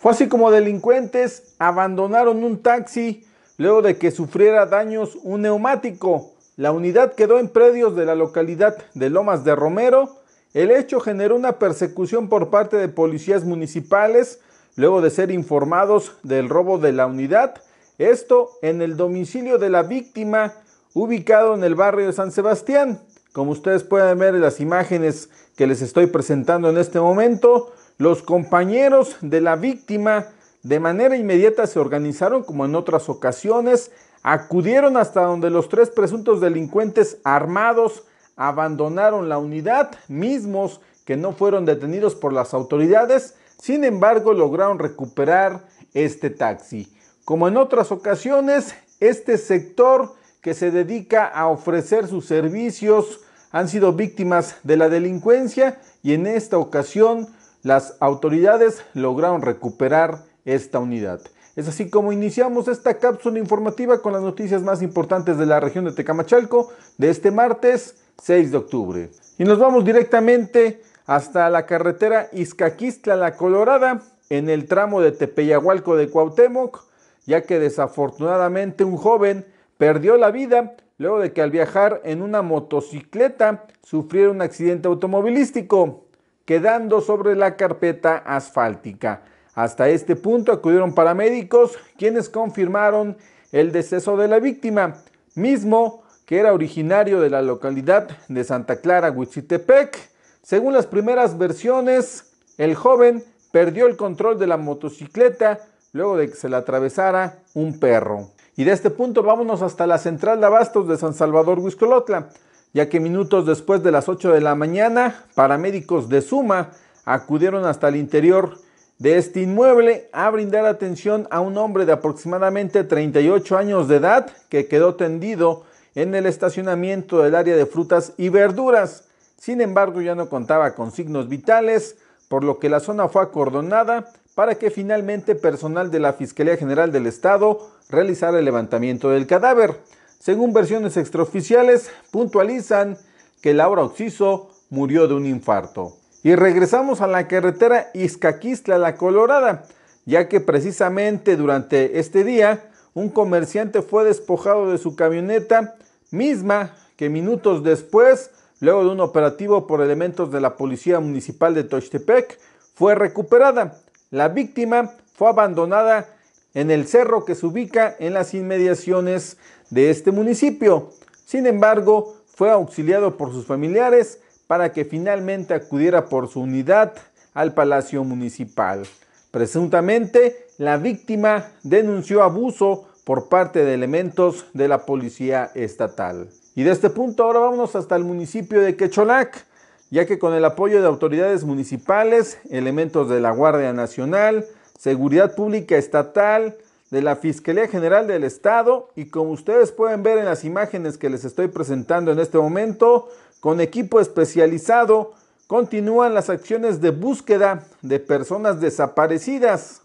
Fue así como delincuentes abandonaron un taxi luego de que sufriera daños un neumático. La unidad quedó en predios de la localidad de Lomas de Romero. El hecho generó una persecución por parte de policías municipales luego de ser informados del robo de la unidad. Esto en el domicilio de la víctima ubicado en el barrio de San Sebastián. Como ustedes pueden ver en las imágenes que les estoy presentando en este momento, los compañeros de la víctima de manera inmediata se organizaron como en otras ocasiones, acudieron hasta donde los tres presuntos delincuentes armados abandonaron la unidad, mismos que no fueron detenidos por las autoridades, sin embargo lograron recuperar este taxi. Como en otras ocasiones, este sector que se dedica a ofrecer sus servicios han sido víctimas de la delincuencia y en esta ocasión las autoridades lograron recuperar esta unidad. Es así como iniciamos esta cápsula informativa con las noticias más importantes de la región de Tecamachalco de este martes 6 de octubre. Y nos vamos directamente hasta la carretera Izcaquistla La Colorada en el tramo de Tepeyahualco de Cuauhtémoc, ya que desafortunadamente un joven perdió la vida luego de que al viajar en una motocicleta sufriera un accidente automovilístico quedando sobre la carpeta asfáltica. Hasta este punto acudieron paramédicos quienes confirmaron el deceso de la víctima, mismo que era originario de la localidad de Santa Clara, Huitzitepec. Según las primeras versiones, el joven perdió el control de la motocicleta luego de que se la atravesara un perro. Y de este punto vámonos hasta la central de abastos de San Salvador, Huizcolotla ya que minutos después de las 8 de la mañana, paramédicos de Suma acudieron hasta el interior de este inmueble a brindar atención a un hombre de aproximadamente 38 años de edad que quedó tendido en el estacionamiento del área de frutas y verduras. Sin embargo, ya no contaba con signos vitales, por lo que la zona fue acordonada para que finalmente personal de la Fiscalía General del Estado realizara el levantamiento del cadáver. Según versiones extraoficiales, puntualizan que Laura Oxiso murió de un infarto. Y regresamos a la carretera Izcaquistla, La Colorada, ya que precisamente durante este día un comerciante fue despojado de su camioneta misma que minutos después, luego de un operativo por elementos de la Policía Municipal de Tochtepec, fue recuperada. La víctima fue abandonada en el cerro que se ubica en las inmediaciones de este municipio. Sin embargo, fue auxiliado por sus familiares para que finalmente acudiera por su unidad al Palacio Municipal. Presuntamente, la víctima denunció abuso por parte de elementos de la policía estatal. Y de este punto ahora vamos hasta el municipio de Quecholac, ya que con el apoyo de autoridades municipales, elementos de la Guardia Nacional, Seguridad Pública Estatal, de la Fiscalía General del Estado y como ustedes pueden ver en las imágenes que les estoy presentando en este momento, con equipo especializado continúan las acciones de búsqueda de personas desaparecidas.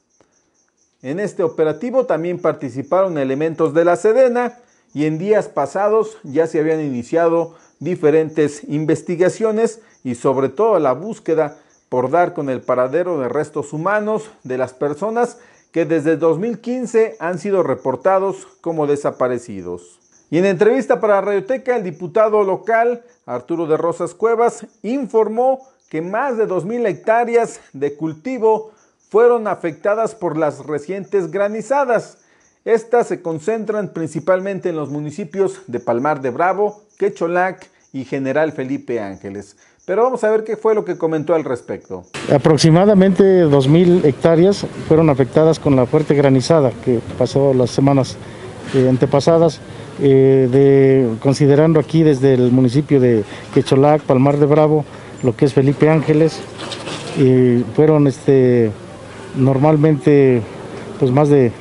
En este operativo también participaron elementos de la Sedena y en días pasados ya se habían iniciado diferentes investigaciones y sobre todo la búsqueda por dar con el paradero de restos humanos de las personas que desde 2015 han sido reportados como desaparecidos. Y en entrevista para Radioteca, el diputado local Arturo de Rosas Cuevas informó que más de 2.000 hectáreas de cultivo fueron afectadas por las recientes granizadas. Estas se concentran principalmente en los municipios de Palmar de Bravo, Quecholac y General Felipe Ángeles. Pero vamos a ver qué fue lo que comentó al respecto. Aproximadamente 2.000 hectáreas fueron afectadas con la fuerte granizada que pasó las semanas eh, antepasadas, eh, considerando aquí desde el municipio de Quecholac, Palmar de Bravo, lo que es Felipe Ángeles, y fueron este, normalmente pues más de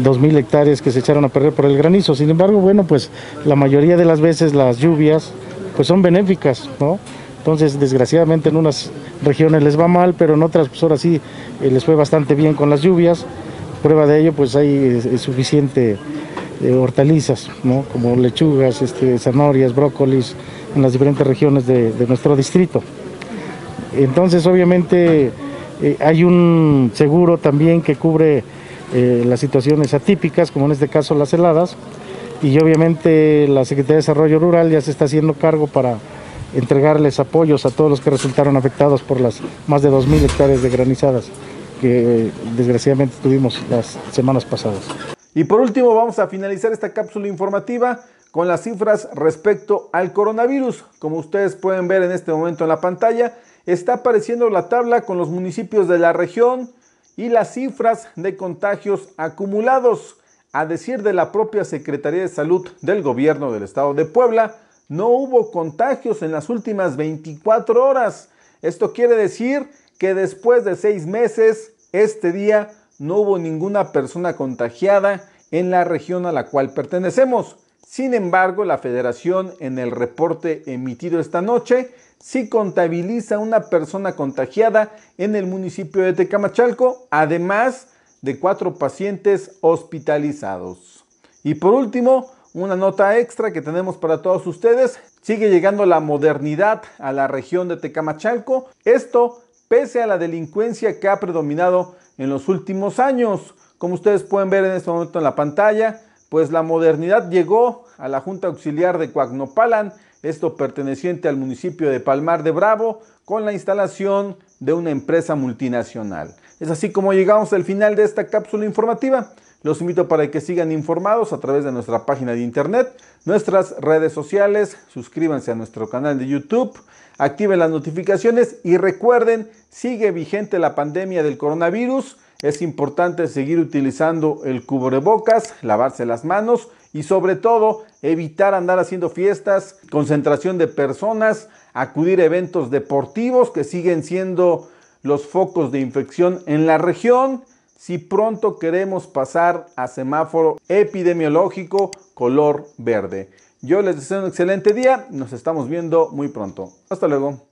2.000 eh, hectáreas que se echaron a perder por el granizo. Sin embargo, bueno, pues la mayoría de las veces las lluvias pues son benéficas, ¿no? Entonces, desgraciadamente en unas regiones les va mal, pero en otras, pues ahora sí, eh, les fue bastante bien con las lluvias. Prueba de ello, pues hay suficiente eh, hortalizas, ¿no? Como lechugas, este, zanahorias, brócolis, en las diferentes regiones de nuestro distrito. Entonces, obviamente, eh, hay un seguro también que cubre las situaciones atípicas, como en este caso las heladas y obviamente la Secretaría de Desarrollo Rural ya se está haciendo cargo para entregarles apoyos a todos los que resultaron afectados por las más de 2.000 hectáreas de granizadas que eh, desgraciadamente tuvimos las semanas pasadas. Y por último vamos a finalizar esta cápsula informativa con las cifras respecto al coronavirus. Como ustedes pueden ver en este momento en la pantalla, está apareciendo la tabla con los municipios de la región y las cifras de contagios acumulados. A decir de la propia Secretaría de Salud del Gobierno del Estado de Puebla, no hubo contagios en las últimas 24 horas. Esto quiere decir que después de seis meses, este día, no hubo ninguna persona contagiada en la región a la cual pertenecemos. Sin embargo, la federación en el reporte emitido esta noche sí contabiliza una persona contagiada en el municipio de Tecamachalco, además de cuatro pacientes hospitalizados. Y por último, una nota extra que tenemos para todos ustedes. Sigue llegando la modernidad a la región de Tecamachalco. Esto pese a la delincuencia que ha predominado en los últimos años. Como ustedes pueden ver en este momento en la pantalla, pues la modernidad llegó a la Junta Auxiliar de Coacnopalan esto perteneciente al municipio de Palmar de Bravo, con la instalación de una empresa multinacional. Es así como llegamos al final de esta cápsula informativa. Los invito para que sigan informados a través de nuestra página de internet, nuestras redes sociales, suscríbanse a nuestro canal de YouTube, activen las notificaciones y recuerden, sigue vigente la pandemia del coronavirus. Es importante seguir utilizando el cubrebocas, lavarse las manos y sobre todo evitar andar haciendo fiestas, concentración de personas, acudir a eventos deportivos que siguen siendo los focos de infección en la región. Si pronto queremos pasar a semáforo epidemiológico color verde. Yo les deseo un excelente día, nos estamos viendo muy pronto. Hasta luego.